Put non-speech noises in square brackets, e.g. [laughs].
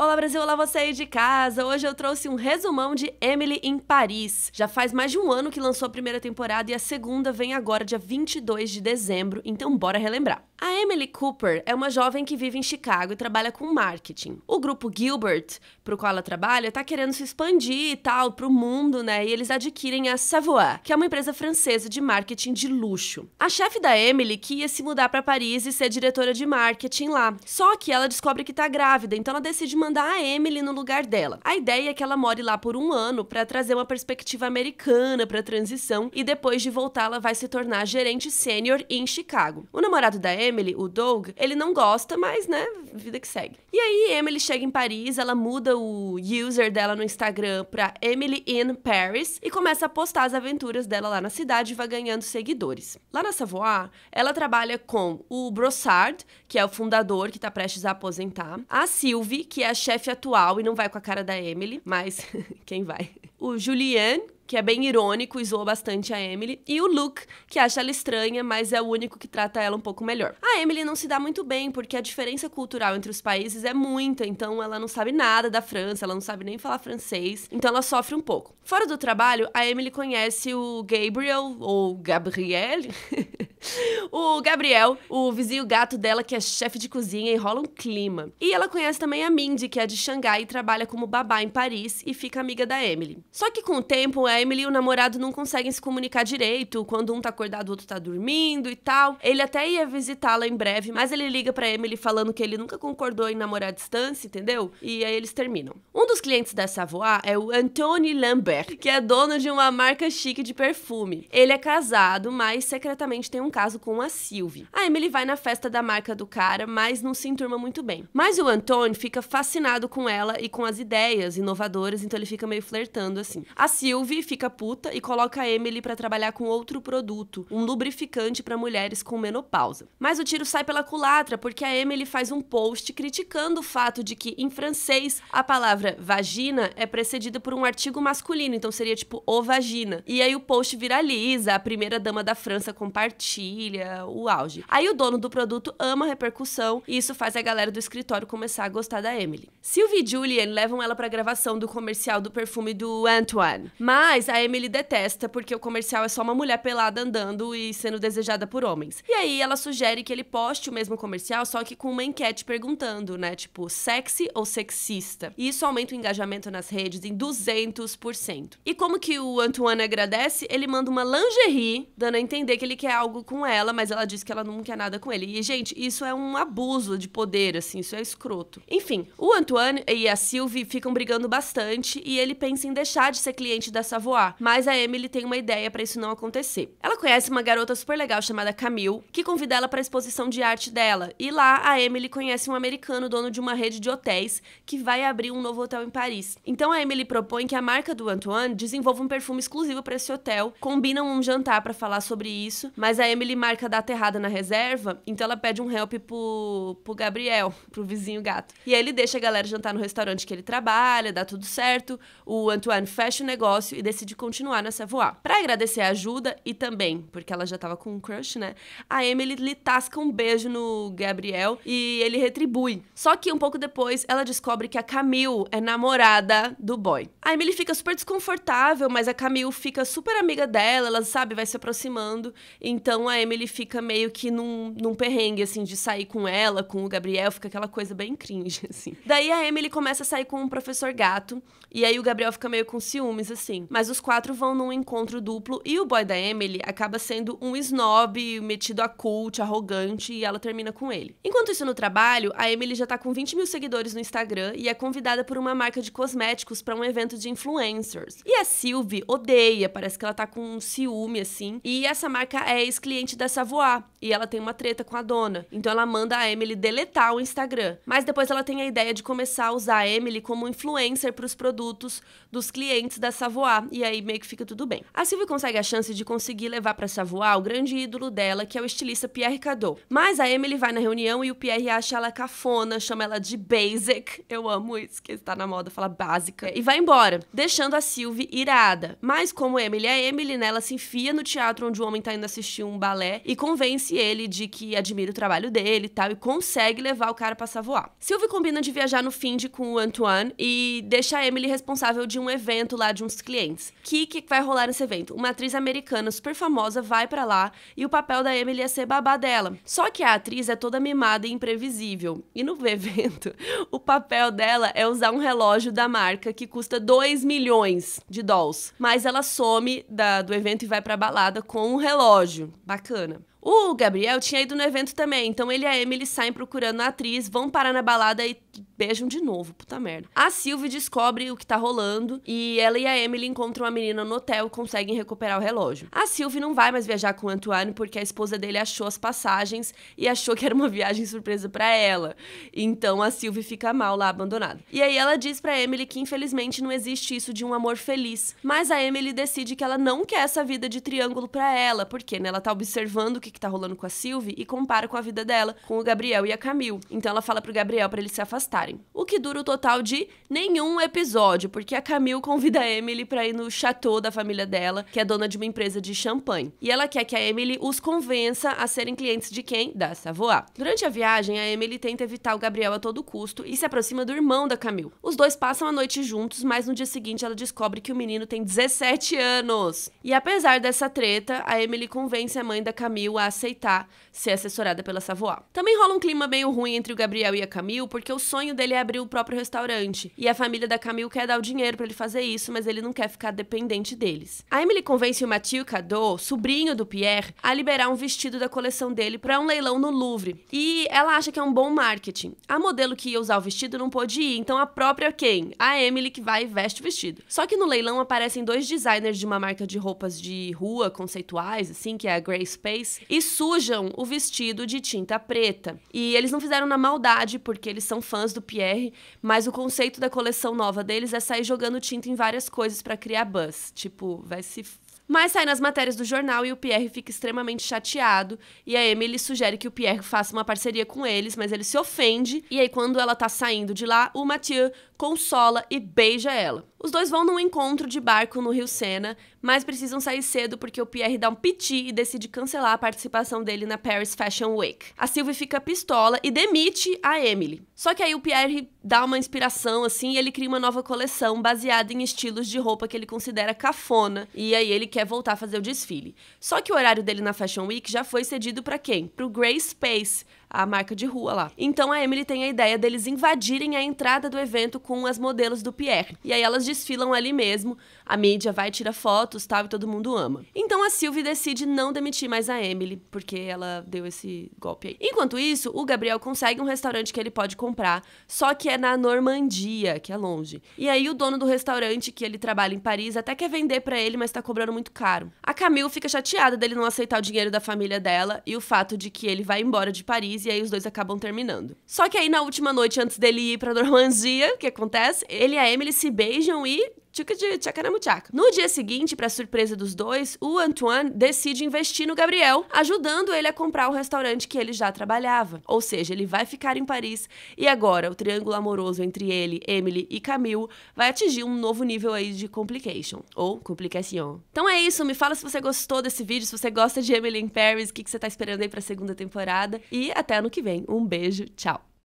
Olá Brasil, olá você aí de casa! Hoje eu trouxe um resumão de Emily em Paris. Já faz mais de um ano que lançou a primeira temporada e a segunda vem agora, dia 22 de dezembro, então bora relembrar. A Emily Cooper é uma jovem que vive em Chicago e trabalha com marketing. O grupo Gilbert, pro qual ela trabalha, tá querendo se expandir e tal pro mundo, né? E eles adquirem a Savoie, que é uma empresa francesa de marketing de luxo. A chefe da Emily que ia se mudar para Paris e ser diretora de marketing lá. Só que ela descobre que tá grávida, então ela decide mandar mandar a Emily no lugar dela. A ideia é que ela more lá por um ano para trazer uma perspectiva americana para a transição e depois de voltar ela vai se tornar gerente sênior em Chicago. O namorado da Emily, o Doug, ele não gosta, mas né, vida que segue. E aí Emily chega em Paris, ela muda o user dela no Instagram para Emily in Paris e começa a postar as aventuras dela lá na cidade e vai ganhando seguidores. Lá na Savoie, ela trabalha com o Brossard, que é o fundador que está prestes a aposentar, a Sylvie, que é a chefe atual e não vai com a cara da Emily, mas [laughs] quem vai? O Julien, que é bem irônico, zoa bastante a Emily. E o Luke, que acha ela estranha, mas é o único que trata ela um pouco melhor. A Emily não se dá muito bem, porque a diferença cultural entre os países é muita, então ela não sabe nada da França, ela não sabe nem falar francês, então ela sofre um pouco. Fora do trabalho, a Emily conhece o Gabriel, ou Gabriel, [laughs] o Gabriel, o vizinho gato dela, que é chefe de cozinha, enrola um clima. E ela conhece também a Mindy, que é de Xangai e trabalha como babá em Paris e fica amiga da Emily. Só que com o tempo, a Emily e o namorado não conseguem se comunicar direito, quando um tá acordado, o outro tá dormindo e tal. Ele até ia visitá-la em breve, mas ele liga pra Emily falando que ele nunca concordou em namorar à distância, entendeu? E aí eles terminam. Um dos clientes da Savoie é o Anthony Lambert, que é dono de uma marca chique de perfume. Ele é casado, mas secretamente tem um caso com a Sylvie. A Emily vai na festa da marca do cara, mas não se enturma muito bem. Mas o Antônio fica fascinado com ela e com as ideias inovadoras, então ele fica meio flertando assim. A Sylvie fica puta e coloca a Emily para trabalhar com outro produto, um lubrificante para mulheres com menopausa. Mas o tiro sai pela culatra porque a Emily faz um post criticando o fato de que em francês a palavra vagina é precedida por um artigo masculino, então seria tipo o vagina. E aí o post viraliza, a primeira dama da França compartilha família, o auge. Aí o dono do produto ama a repercussão e isso faz a galera do escritório começar a gostar da Emily. Sylvie e Julian levam ela pra gravação do comercial do perfume do Antoine. Mas a Emily detesta porque o comercial é só uma mulher pelada andando e sendo desejada por homens. E aí ela sugere que ele poste o mesmo comercial, só que com uma enquete perguntando, né? Tipo, sexy ou sexista? E isso aumenta o engajamento nas redes em 200%. E como que o Antoine agradece? Ele manda uma lingerie, dando a entender que ele quer algo com ela, mas ela diz que ela não quer nada com ele. E, gente, isso é um abuso de poder, assim, isso é escroto. Enfim, o Antoine e a Sylvie ficam brigando bastante e ele pensa em deixar de ser cliente da Savoie, mas a Emily tem uma ideia para isso não acontecer. Ela conhece uma garota super legal chamada Camille, que convida ela para a exposição de arte dela, e lá a Emily conhece um americano dono de uma rede de hotéis que vai abrir um novo hotel em Paris. Então a Emily propõe que a marca do Antoine desenvolva um perfume exclusivo para esse hotel, combinam um jantar para falar sobre isso, mas a Emily Emily marca a data errada na reserva, então ela pede um help pro, pro Gabriel, pro vizinho gato. E aí ele deixa a galera jantar no restaurante que ele trabalha, dá tudo certo. O Antoine fecha o negócio e decide continuar nessa voar. Pra agradecer a ajuda e também, porque ela já tava com um crush, né? A Emily lhe tasca um beijo no Gabriel e ele retribui. Só que um pouco depois ela descobre que a Camille é namorada do boy. A Emily fica super desconfortável, mas a Camille fica super amiga dela, ela sabe, vai se aproximando. Então a Emily fica meio que num, num perrengue, assim, de sair com ela, com o Gabriel, fica aquela coisa bem cringe, [laughs] assim. Daí a Emily começa a sair com o um professor gato, e aí o Gabriel fica meio com ciúmes, assim. Mas os quatro vão num encontro duplo, e o boy da Emily acaba sendo um snob, metido a cult, arrogante, e ela termina com ele. Enquanto isso no trabalho, a Emily já tá com 20 mil seguidores no Instagram e é convidada por uma marca de cosméticos para um evento de influencers. E a Sylvie odeia, parece que ela tá com um ciúme, assim. E essa marca é ex-cliente cliente da Savoie e ela tem uma treta com a dona. Então ela manda a Emily deletar o Instagram. Mas depois ela tem a ideia de começar a usar a Emily como influencer para os produtos dos clientes da Savoie e aí meio que fica tudo bem. A Sylvie consegue a chance de conseguir levar para Savoie o grande ídolo dela, que é o estilista Pierre Cadot. Mas a Emily vai na reunião e o Pierre acha ela cafona, chama ela de basic. Eu amo isso, que está na moda falar básica. E vai embora, deixando a Sylvie irada. Mas como Emily é Emily, né, ela se enfia no teatro onde o homem está indo assistir um bar balé e convence ele de que admira o trabalho dele e tal, e consegue levar o cara pra Savoie. Sylvie combina de viajar no Find com o Antoine e deixa a Emily responsável de um evento lá de uns clientes. O que, que vai rolar nesse evento? Uma atriz americana super famosa vai para lá e o papel da Emily é ser babá dela. Só que a atriz é toda mimada e imprevisível. E no [laughs] evento, o papel dela é usar um relógio da marca que custa 2 milhões de dólares. Mas ela some da, do evento e vai pra balada com um relógio. Bacana bacana. O Gabriel tinha ido no evento também, então ele e a Emily saem procurando a atriz, vão parar na balada e beijam de novo, puta merda. A Sylvie descobre o que tá rolando e ela e a Emily encontram a menina no hotel e conseguem recuperar o relógio. A Sylvie não vai mais viajar com o Antoine porque a esposa dele achou as passagens e achou que era uma viagem surpresa para ela. Então a Sylvie fica mal lá abandonada. E aí ela diz para Emily que infelizmente não existe isso de um amor feliz, mas a Emily decide que ela não quer essa vida de triângulo para ela, porque né, ela tá observando que que, que tá rolando com a Sylvie e compara com a vida dela, com o Gabriel e a Camille. Então ela fala pro Gabriel para eles se afastarem. O que dura o total de nenhum episódio, porque a Camille convida a Emily pra ir no chateau da família dela, que é dona de uma empresa de champanhe. E ela quer que a Emily os convença a serem clientes de quem? Da Savoie. Durante a viagem, a Emily tenta evitar o Gabriel a todo custo e se aproxima do irmão da Camille. Os dois passam a noite juntos, mas no dia seguinte ela descobre que o menino tem 17 anos. E apesar dessa treta, a Emily convence a mãe da Camille a aceitar ser assessorada pela Savoie. Também rola um clima meio ruim entre o Gabriel e a Camille, porque o sonho dele é abrir o próprio restaurante. E a família da Camille quer dar o dinheiro para ele fazer isso, mas ele não quer ficar dependente deles. A Emily convence o Mathieu Cadot, sobrinho do Pierre, a liberar um vestido da coleção dele para um leilão no Louvre. E ela acha que é um bom marketing. A modelo que ia usar o vestido não pôde ir, então a própria quem? A Emily que vai e veste o vestido. Só que no leilão aparecem dois designers de uma marca de roupas de rua conceituais, assim, que é a Grace Space, e sujam o vestido de tinta preta. E eles não fizeram na maldade, porque eles são fãs do Pierre, mas o conceito da coleção nova deles é sair jogando tinta em várias coisas para criar buzz. Tipo, vai se mas sai nas matérias do jornal e o Pierre fica extremamente chateado. E a Emily sugere que o Pierre faça uma parceria com eles, mas ele se ofende. E aí, quando ela tá saindo de lá, o Mathieu consola e beija ela. Os dois vão num encontro de barco no Rio Sena, mas precisam sair cedo porque o Pierre dá um piti e decide cancelar a participação dele na Paris Fashion Week. A Sylvie fica pistola e demite a Emily. Só que aí o Pierre dá uma inspiração, assim, e ele cria uma nova coleção baseada em estilos de roupa que ele considera cafona. E aí ele quer voltar a fazer o desfile. Só que o horário dele na Fashion Week já foi cedido para quem? Pro Grey Space, a marca de rua lá. Então a Emily tem a ideia deles invadirem a entrada do evento com as modelos do Pierre. E aí elas desfilam ali mesmo, a mídia vai, tira fotos, tal, e todo mundo ama. Então a Sylvie decide não demitir mais a Emily, porque ela deu esse golpe aí. Enquanto isso, o Gabriel consegue um restaurante que ele pode comprar, só que é na Normandia, que é longe. E aí o dono do restaurante que ele trabalha em Paris até quer vender para ele, mas tá cobrando muito caro. A Camille fica chateada dele não aceitar o dinheiro da família dela e o fato de que ele vai embora de Paris e aí os dois acabam terminando. Só que aí na última noite antes dele ir para [laughs] Normandia, o que acontece? Ele e a Emily se beijam e tchuca de tchacaramuchaca. No dia seguinte, para surpresa dos dois, o Antoine decide investir no Gabriel, ajudando ele a comprar o restaurante que ele já trabalhava. Ou seja, ele vai ficar em Paris e agora o triângulo amoroso entre ele, Emily e Camille vai atingir um novo nível aí de complication, ou complication. Então é isso, me fala se você gostou desse vídeo, se você gosta de Emily in Paris, o que, que você tá esperando aí pra segunda temporada e até ano que vem. Um beijo, tchau!